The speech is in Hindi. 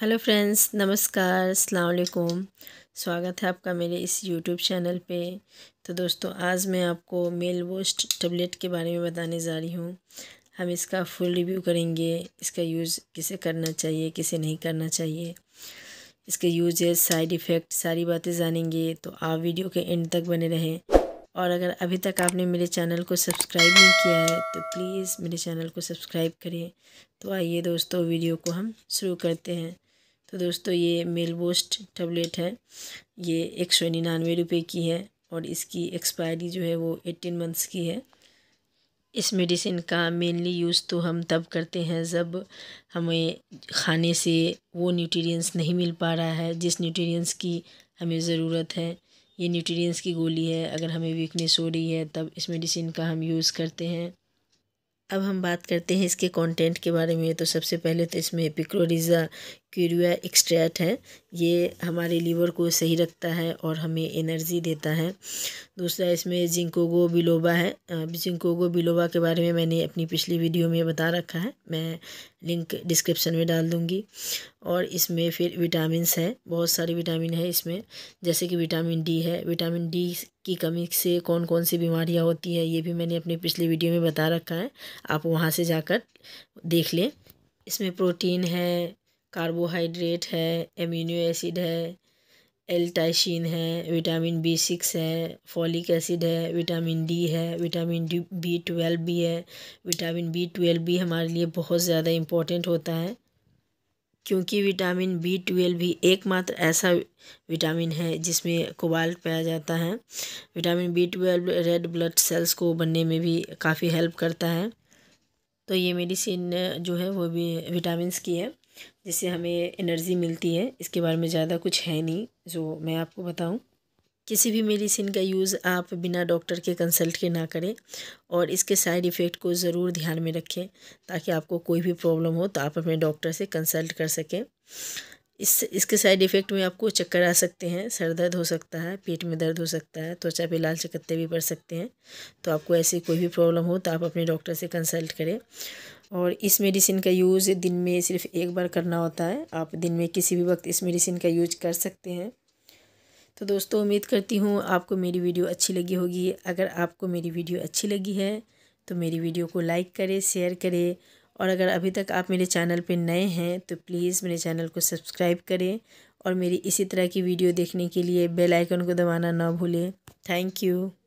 हेलो फ्रेंड्स नमस्कार अलकुम स्वागत है आपका मेरे इस यूट्यूब चैनल पे तो दोस्तों आज मैं आपको मेल वोस्ट टेबलेट के बारे में बताने जा रही हूँ हम इसका फुल रिव्यू करेंगे इसका यूज़ किसे करना चाहिए किसे नहीं करना चाहिए इसके यूजेज साइड इफ़ेक्ट सारी बातें जानेंगे तो आप वीडियो के एंड तक बने रहें और अगर अभी तक आपने मेरे चैनल को सब्सक्राइब नहीं किया है तो प्लीज़ मेरे चैनल को सब्सक्राइब करें तो आइए दोस्तों वीडियो को हम शुरू करते हैं तो दोस्तों ये मेलबोस्ट टैबलेट है ये एक सौ निन्यानवे रुपये की है और इसकी एक्सपायरी जो है वो एटीन मंथ्स की है इस मेडिसिन का मेनली यूज़ तो हम तब करते हैं जब हमें खाने से वो न्यूट्रिएंट्स नहीं मिल पा रहा है जिस न्यूट्रिएंट्स की हमें ज़रूरत है ये न्यूट्रिएंट्स की गोली है अगर हमें वीकनेस हो रही है तब इस मेडिसिन का हम यूज़ करते हैं अब हम बात करते हैं इसके कंटेंट के बारे में तो सबसे पहले तो इसमें पिक्रोरिजा क्यूरिया एक्सट्रैट है ये हमारे लीवर को सही रखता है और हमें एनर्जी देता है दूसरा इसमें जिंकोगो बिलोबा है जिंकोगो बिलोबा के बारे में मैंने अपनी पिछली वीडियो में बता रखा है मैं लिंक डिस्क्रिप्शन में डाल दूँगी और इसमें फिर विटामिन्स हैं बहुत सारे विटामिन है इसमें जैसे कि विटामिन डी है विटामिन डी की कमी से कौन कौन सी बीमारियां होती है ये भी मैंने अपने पिछले वीडियो में बता रखा है आप वहाँ से जाकर देख लें इसमें प्रोटीन है कार्बोहाइड्रेट है एम्यूनो एसिड है एल्टाइशीन है विटामिन बी सिक्स है फॉलिक एसिड है विटामिन डी है विटामिन डी बी ट्वेल्व भी है विटामिन बी ट्वेल्व भी हमारे लिए बहुत ज़्यादा इम्पोर्टेंट होता है क्योंकि विटामिन बी ट्वेल्व भी एकमात्र ऐसा विटामिन है जिसमें कोबाल्ट पाया जाता है vitamin B twelve red blood cells को बनने में भी काफ़ी हेल्प करता है तो ये मेडिसिन जो है वो भी विटामिन की है जिससे हमें एनर्जी मिलती है इसके बारे में ज़्यादा कुछ है नहीं जो मैं आपको बताऊँ किसी भी मेडिसिन का यूज़ आप बिना डॉक्टर के कंसल्ट के ना करें और इसके साइड इफ़ेक्ट को ज़रूर ध्यान में रखें ताकि आपको कोई भी प्रॉब्लम हो तो आप अपने डॉक्टर से कंसल्ट कर सकें इस इसके साइड इफ़ेक्ट में आपको चक्कर आ सकते हैं सर दर्द हो सकता है पेट में दर्द हो सकता है त्वचा पे लाल चकत्ते भी पड़ सकते हैं तो आपको ऐसी कोई भी प्रॉब्लम हो तो आप अपने डॉक्टर से कंसल्ट करें और इस मेडिसिन का यूज़ दिन में सिर्फ एक बार करना होता है आप दिन में किसी भी वक्त इस मेडिसिन का यूज कर सकते हैं तो दोस्तों उम्मीद करती हूँ आपको मेरी वीडियो अच्छी लगी होगी अगर आपको मेरी वीडियो अच्छी लगी है तो मेरी वीडियो को लाइक करें शेयर करें और अगर अभी तक आप मेरे चैनल पर नए हैं तो प्लीज़ मेरे चैनल को सब्सक्राइब करें और मेरी इसी तरह की वीडियो देखने के लिए बेल आइकन को दबाना ना भूलें थैंक यू